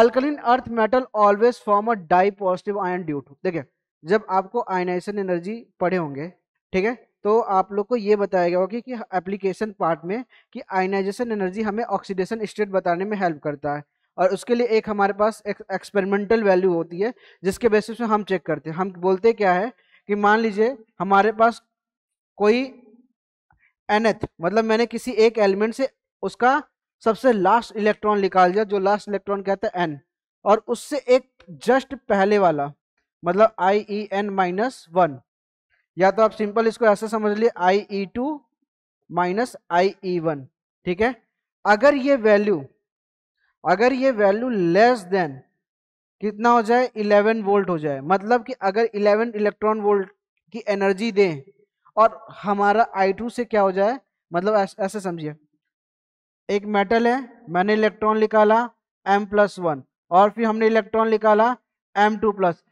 अल्कलिन earth metal always form a dipositive ion due to देखिए जब आपको ionization energy पढ़े होंगे ठीक है तो आप लोग को ये बताया गया होगा कि एप्लीकेशन पार्ट में कि आयनाइजेशन एनर्जी हमें ऑक्सीडेशन स्टेट बताने में हेल्प करता है और उसके लिए एक हमारे पास एक एक्सपेरिमेंटल वैल्यू होती है जिसके बेसिस पे हम चेक करते हैं हम बोलते क्या है कि मान लीजिए हमारे पास कोई एनथ मतलब मैंने किसी एक एलिमेंट से उसका सबसे लास्ट इलेक्ट्रॉन निकाल दिया जो लास्ट इलेक्ट्रॉन कहता है एन और उससे एक जस्ट पहले वाला मतलब I E N minus one या तो आप सिंपल इसको ऐसे समझ लिए I E two minus I E one ठीक है अगर ये वैल्यू अगर ये वैल्यू लेस देन कितना हो जाए 11 वोल्ट हो जाए मतलब कि अगर 11 इलेक्ट्रॉन वोल्ट की एनर्जी दें और हमारा आई टू से क्या हो जाए मतलब ऐसे समझिए एक मेटल है मैंने इलेक्ट्रॉन निकाला एम प्लस वन और फिर हमने इलेक्ट्रॉन निकाला एम टू प्लस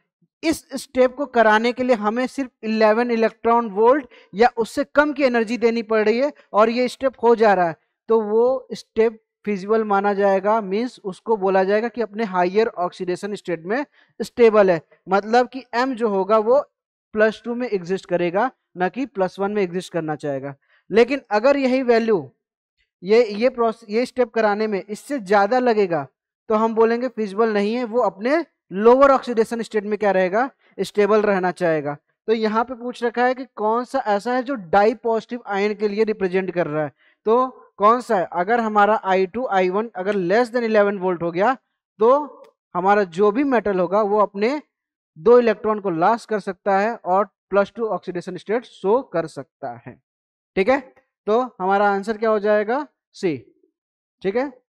इस स्टेप को कराने के लिए हमें सिर्फ 11 इलेक्ट्रॉन वोल्ट या उससे कम की एनर्जी देनी पड़ रही है और ये स्टेप हो जा रहा है तो वो स्टेप फिजिबल माना जाएगा मीन्स उसको बोला जाएगा कि अपने हाइयर ऑक्सीडेशन स्टेट में स्टेबल है मतलब कि एम जो होगा वो प्लस टू में एग्जिस्ट करेगा ना कि प्लस वन में एग्जिस्ट करना चाहेगा लेकिन अगर यही वैल्यू ये ये प्रोसेस ये स्टेप कराने में इससे ज़्यादा लगेगा तो हम बोलेंगे फिजिबल नहीं है वो अपने लोअर ऑक्सीडेशन स्टेट में क्या रहेगा स्टेबल रहना चाहेगा तो यहाँ पे पूछ रखा है कि कौन सा ऐसा है जो डाई पॉजिटिव आयन के लिए रिप्रेजेंट कर रहा है तो कौन सा है अगर हमारा आई वन अगर लेस देन इलेवन वोल्ट हो गया तो हमारा जो भी मेटल होगा वो अपने दो इलेक्ट्रॉन को लॉस कर सकता है और plus two oxidation state show कर सकता है ठीक है तो हमारा आंसर क्या हो जाएगा सी ठीक है